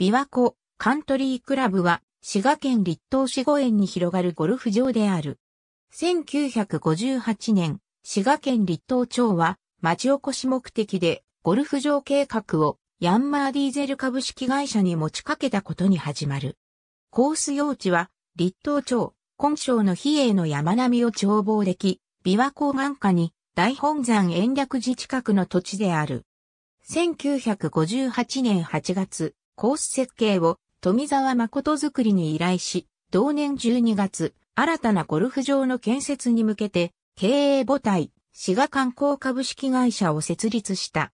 琵琶湖カントリークラブは滋賀県立東市五園に広がるゴルフ場である。1958年、滋賀県立東町は町おこし目的でゴルフ場計画をヤンマーディーゼル株式会社に持ちかけたことに始まる。コース用地は立東町、根省の比叡の山並みを眺望でき、琵琶湖眼下に大本山延暦寺近くの土地である。1958年8月、コース設計を富沢誠作りに依頼し、同年12月、新たなゴルフ場の建設に向けて、経営母体、滋賀観光株式会社を設立した。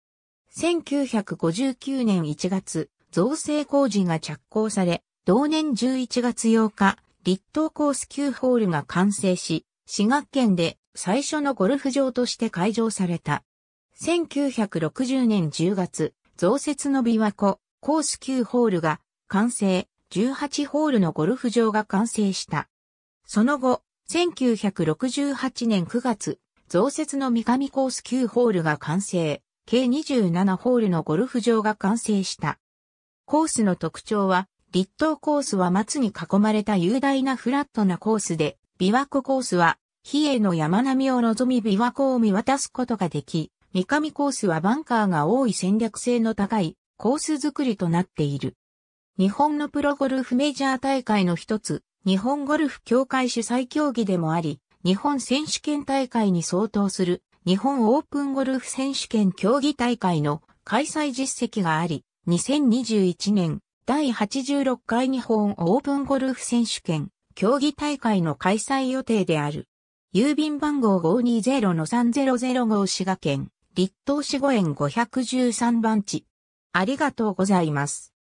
1959年1月、造成工事が着工され、同年11月8日、立東コース9ホールが完成し、滋賀県で最初のゴルフ場として開場された。1960年10月、増設の琵琶湖、コース9ホールが完成、18ホールのゴルフ場が完成した。その後、1968年9月、増設の三上コース9ホールが完成、計27ホールのゴルフ場が完成した。コースの特徴は、立東コースは松に囲まれた雄大なフラットなコースで、琵琶湖コースは、比叡の山並みを望み琵琶湖を見渡すことができ、三上コースはバンカーが多い戦略性の高いコース作りとなっている。日本のプロゴルフメジャー大会の一つ、日本ゴルフ協会主催競技でもあり、日本選手権大会に相当する日本オープンゴルフ選手権競技大会の開催実績があり、2021年第86回日本オープンゴルフ選手権競技大会の開催予定である。郵便番号520-3005滋賀県、立東市5園513番地。ありがとうございます。